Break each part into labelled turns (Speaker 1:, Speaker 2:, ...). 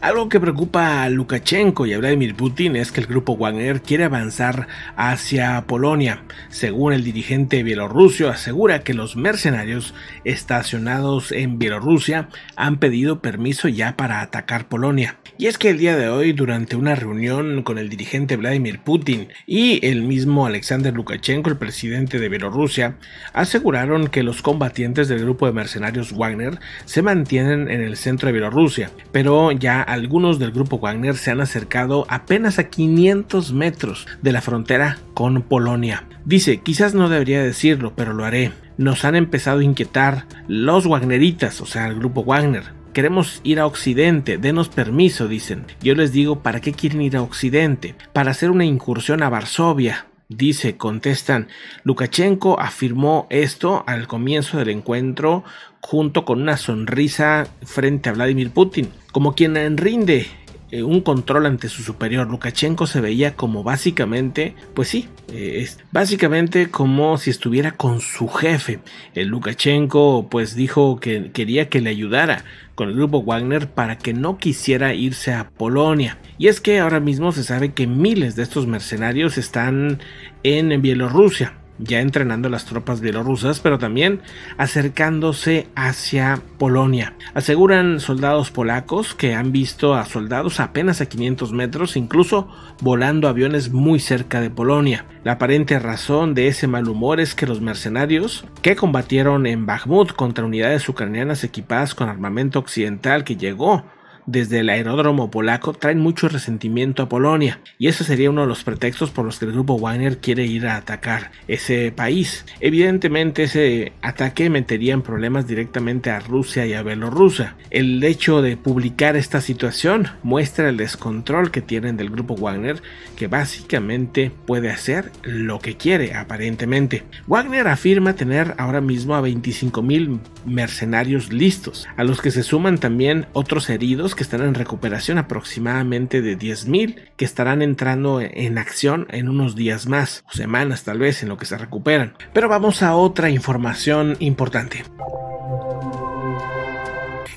Speaker 1: Algo que preocupa a Lukashenko y a Vladimir Putin es que el grupo Wagner quiere avanzar hacia Polonia. Según el dirigente bielorruso, asegura que los mercenarios estacionados en Bielorrusia han pedido permiso ya para atacar Polonia. Y es que el día de hoy, durante una reunión con el dirigente Vladimir Putin y el mismo Alexander Lukashenko, el presidente de Bielorrusia, aseguraron que los combatientes del grupo de mercenarios Wagner se mantienen en el centro de Bielorrusia, pero ya algunos del grupo Wagner se han acercado apenas a 500 metros de la frontera con Polonia. Dice, quizás no debería decirlo, pero lo haré. Nos han empezado a inquietar los Wagneritas, o sea, el grupo Wagner. Queremos ir a Occidente, denos permiso, dicen. Yo les digo, ¿para qué quieren ir a Occidente? Para hacer una incursión a Varsovia, Dice, contestan, Lukashenko afirmó esto al comienzo del encuentro junto con una sonrisa frente a Vladimir Putin, como quien rinde eh, un control ante su superior. Lukashenko se veía como básicamente, pues sí, eh, es básicamente como si estuviera con su jefe. El Lukashenko pues dijo que quería que le ayudara con el grupo Wagner para que no quisiera irse a Polonia. Y es que ahora mismo se sabe que miles de estos mercenarios están en Bielorrusia ya entrenando las tropas bielorrusas, pero también acercándose hacia Polonia. Aseguran soldados polacos que han visto a soldados apenas a 500 metros, incluso volando aviones muy cerca de Polonia. La aparente razón de ese mal humor es que los mercenarios que combatieron en Bakhmut contra unidades ucranianas equipadas con armamento occidental que llegó desde el aeródromo polaco traen mucho resentimiento a Polonia, y eso sería uno de los pretextos por los que el grupo Wagner quiere ir a atacar ese país. Evidentemente ese ataque metería en problemas directamente a Rusia y a Bielorrusia. El hecho de publicar esta situación muestra el descontrol que tienen del grupo Wagner, que básicamente puede hacer lo que quiere aparentemente. Wagner afirma tener ahora mismo a 25.000 mercenarios listos, a los que se suman también otros heridos que estarán en recuperación, aproximadamente de 10.000 que estarán entrando en acción en unos días más, semanas tal vez, en lo que se recuperan. Pero vamos a otra información importante.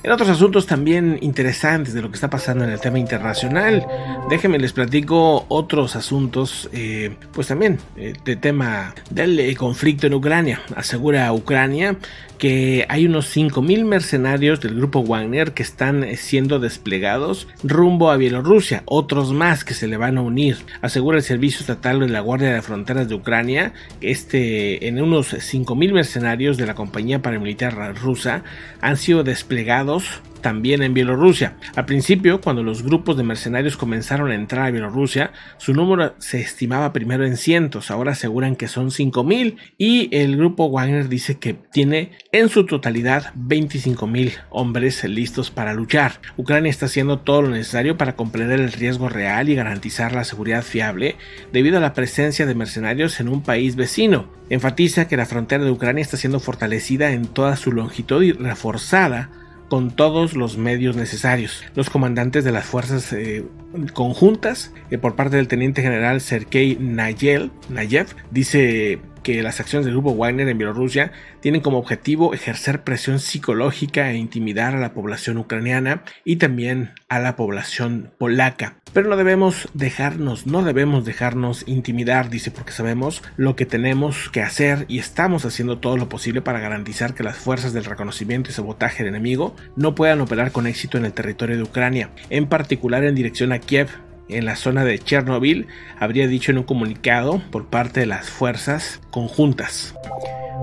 Speaker 1: En otros asuntos también interesantes de lo que está pasando en el tema internacional, déjenme les platico otros asuntos, eh, pues también eh, de tema del eh, conflicto en Ucrania. Asegura Ucrania que hay unos 5.000 mercenarios del grupo Wagner que están eh, siendo desplegados rumbo a Bielorrusia, otros más que se le van a unir. Asegura el Servicio Estatal de la Guardia de Fronteras de Ucrania este, en unos 5.000 mercenarios de la compañía paramilitar rusa han sido desplegados también en Bielorrusia. Al principio, cuando los grupos de mercenarios comenzaron a entrar a Bielorrusia, su número se estimaba primero en cientos, ahora aseguran que son 5.000 y el grupo Wagner dice que tiene en su totalidad 25.000 hombres listos para luchar. Ucrania está haciendo todo lo necesario para comprender el riesgo real y garantizar la seguridad fiable debido a la presencia de mercenarios en un país vecino. Enfatiza que la frontera de Ucrania está siendo fortalecida en toda su longitud y reforzada con todos los medios necesarios. Los comandantes de las fuerzas eh, conjuntas eh, por parte del teniente general Sergei Nayel, Nayev. Dice que las acciones del grupo Wagner en Bielorrusia tienen como objetivo ejercer presión psicológica e intimidar a la población ucraniana y también a la población polaca. Pero no debemos dejarnos, no debemos dejarnos intimidar, dice, porque sabemos lo que tenemos que hacer y estamos haciendo todo lo posible para garantizar que las fuerzas del reconocimiento y sabotaje del enemigo no puedan operar con éxito en el territorio de Ucrania, en particular en dirección a Kiev en la zona de Chernobyl, habría dicho en un comunicado por parte de las fuerzas conjuntas.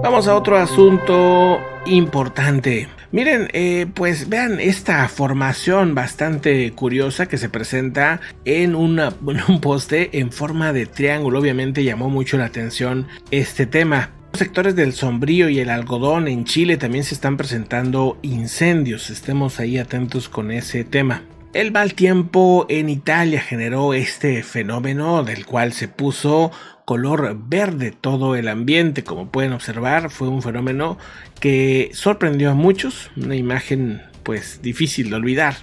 Speaker 1: Vamos a otro asunto importante. Miren, eh, pues vean esta formación bastante curiosa que se presenta en, un poste en forma de triángulo. Obviamente llamó mucho la atención este tema. Los sectores del sombrío y el algodón en Chile también se están presentando incendios. Estemos ahí atentos con ese tema. El mal tiempo en Italia generó este fenómeno del cual se puso color verde todo el ambiente. Como pueden observar, fue un fenómeno que sorprendió a muchos, una imagen pues difícil de olvidar.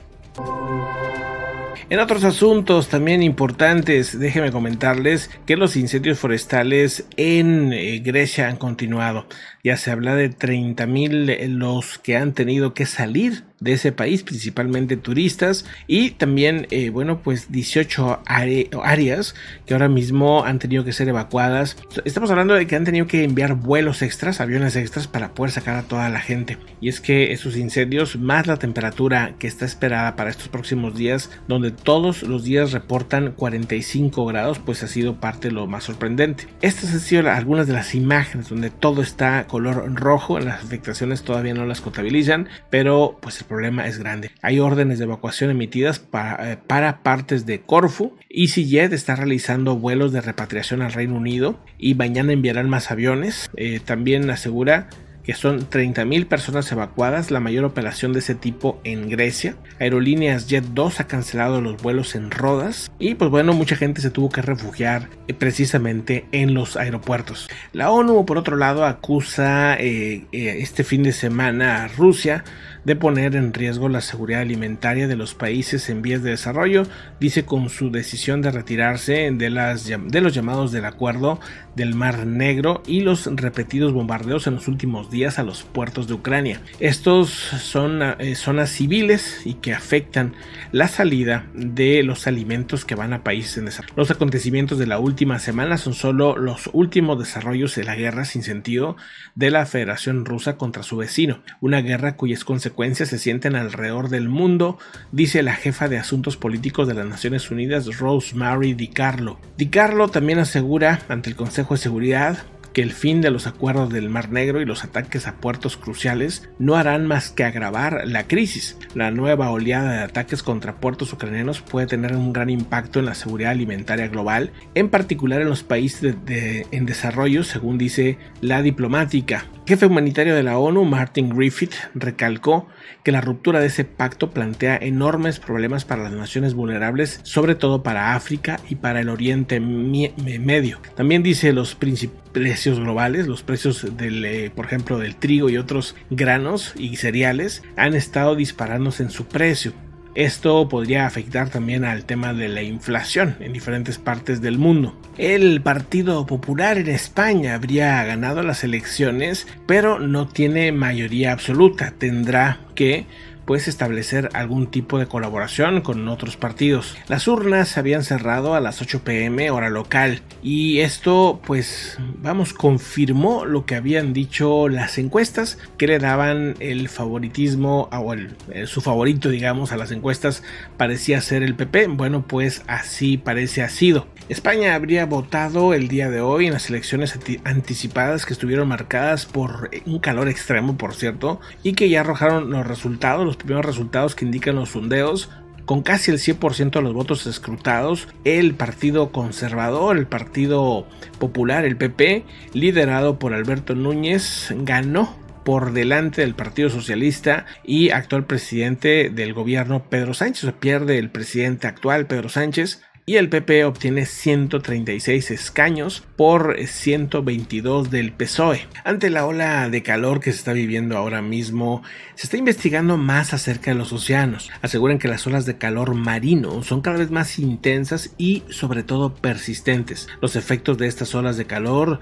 Speaker 1: En otros asuntos también importantes, déjenme comentarles que los incendios forestales en eh, Grecia han continuado. Ya se habla de 30.000 los que han tenido que salir de ese país, principalmente turistas, y también, eh, bueno, pues 18 áreas que ahora mismo han tenido que ser evacuadas. Estamos hablando de que han tenido que enviar vuelos extras, aviones extras, para poder sacar a toda la gente. Y es que esos incendios, más la temperatura que está esperada para estos próximos días, donde todos los días reportan 45 grados, pues ha sido parte de lo más sorprendente. Estas han sido algunas de las imágenes donde todo está color rojo, las afectaciones todavía no las contabilizan, pero pues problema es grande. Hay órdenes de evacuación emitidas eh, para, partes de Corfu. EasyJet está realizando vuelos de repatriación al Reino Unido y mañana enviarán más aviones. Eh, también asegura que son 30.000 personas evacuadas, la mayor operación de ese tipo en Grecia. Aerolíneas Jet 2 ha cancelado los vuelos en Rodas y pues bueno, mucha gente se tuvo que refugiar eh, precisamente en los aeropuertos. La ONU por otro lado acusa este fin de semana a Rusia de poner en riesgo la seguridad alimentaria de los países en vías de desarrollo, dice con su decisión de retirarse de, las, de los llamados del acuerdo del Mar Negro y los repetidos bombardeos en los últimos días a los puertos de Ucrania. Estos son eh, zonas civiles y que afectan la salida de los alimentos que van a países en desarrollo. Los acontecimientos de la última semana son solo los últimos desarrollos de la guerra sin sentido de la Federación Rusa contra su vecino, una guerra cuyas consecuencias se sienten alrededor del mundo, dice la jefa de Asuntos Políticos de las Naciones Unidas, Rosemary DiCarlo. DiCarlo también asegura ante el Consejo de Seguridad que el fin de los acuerdos del Mar Negro y los ataques a puertos cruciales no harán más que agravar la crisis. La nueva oleada de ataques contra puertos ucranianos puede tener un gran impacto en la seguridad alimentaria global, en particular en los países en desarrollo, según dice la diplomática. jefe humanitario de la ONU, Martin Griffith, recalcó que la ruptura de ese pacto plantea enormes problemas para las naciones vulnerables, sobre todo para África y para el Oriente Medio. También dice los principales globales, los precios del, eh, por ejemplo, del trigo y otros granos y cereales han estado disparándose en su precio. Esto podría afectar también al tema de la inflación en diferentes partes del mundo. El Partido Popular en España habría ganado las elecciones, pero no tiene mayoría absoluta. Tendrá que pues establecer algún tipo de colaboración con otros partidos. Las urnas habían cerrado a las 8 pm hora local y esto pues vamos confirmó lo que habían dicho las encuestas que le daban el favoritismo ah, o eh, su favorito digamos a las encuestas parecía ser el PP. Bueno pues así parece ha sido. España habría votado el día de hoy en las elecciones anticipadas que estuvieron marcadas por eh, un calor extremo por cierto y que ya arrojaron los resultados primeros resultados que indican los sondeos, con casi el 100% de los votos escrutados, el Partido Conservador, el Partido Popular, el PP, liderado por Alberto Núñez, ganó por delante del Partido Socialista y actual presidente del gobierno Pedro Sánchez. pierde el presidente actual Pedro Sánchez y el PP obtiene 136 escaños por 122 del PSOE. Ante la ola de calor que se está viviendo ahora mismo, se está investigando más acerca de los océanos. Aseguran que las olas de calor marino son cada vez más intensas y sobre todo persistentes. Los efectos de estas olas de calor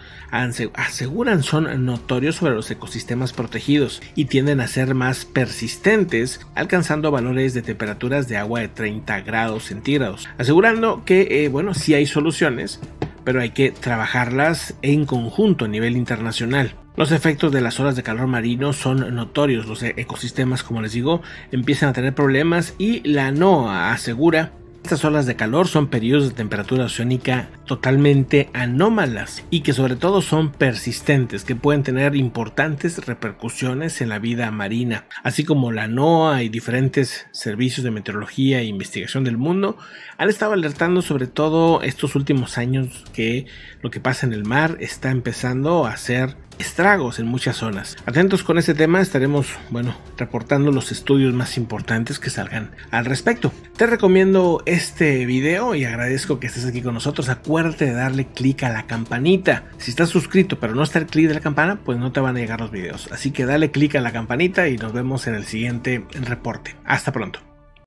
Speaker 1: aseguran son notorios sobre los ecosistemas protegidos y tienden a ser más persistentes, alcanzando valores de temperaturas de agua de 30 grados centígrados, asegurando que, eh, bueno, si hay soluciones, pero hay que trabajarlas en conjunto a nivel internacional. Los efectos de las olas de calor marino son notorios, los ecosistemas, como les digo, empiezan a tener problemas y la NOAA asegura estas olas de calor son periodos de temperatura oceánica totalmente anómalas y que sobre todo son persistentes, que pueden tener importantes repercusiones en la vida marina, así como la NOAA y diferentes servicios de meteorología e investigación del mundo han estado alertando sobre todo estos últimos años que lo que pasa en el mar está empezando a ser estragos en muchas zonas. Atentos con ese tema, estaremos, bueno, reportando los estudios más importantes que salgan al respecto. Te recomiendo este video y agradezco que estés aquí con nosotros. Acuérdate de darle clic a la campanita. Si estás suscrito pero no está el clic de la campana, pues no te van a llegar los videos. Así que dale clic a la campanita y nos vemos en el siguiente reporte. Hasta pronto.